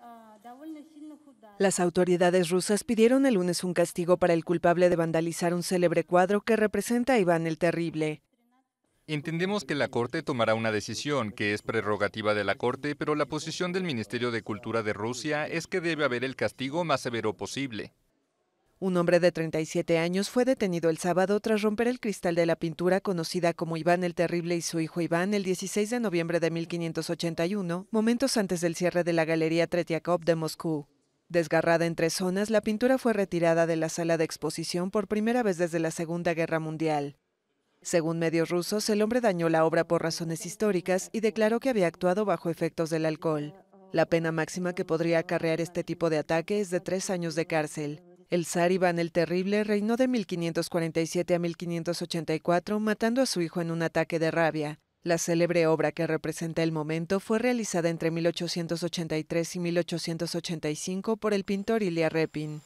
Ah, Las autoridades rusas pidieron el lunes un castigo para el culpable de vandalizar un célebre cuadro que representa a Iván el Terrible. Entendemos que la Corte tomará una decisión, que es prerrogativa de la Corte, pero la posición del Ministerio de Cultura de Rusia es que debe haber el castigo más severo posible. Un hombre de 37 años fue detenido el sábado tras romper el cristal de la pintura conocida como Iván el Terrible y su hijo Iván el 16 de noviembre de 1581, momentos antes del cierre de la Galería Tretiakov de Moscú. Desgarrada en tres zonas, la pintura fue retirada de la sala de exposición por primera vez desde la Segunda Guerra Mundial. Según medios rusos, el hombre dañó la obra por razones históricas y declaró que había actuado bajo efectos del alcohol. La pena máxima que podría acarrear este tipo de ataque es de tres años de cárcel. El zar Iván el Terrible reinó de 1547 a 1584 matando a su hijo en un ataque de rabia. La célebre obra que representa el momento fue realizada entre 1883 y 1885 por el pintor Ilya Repin.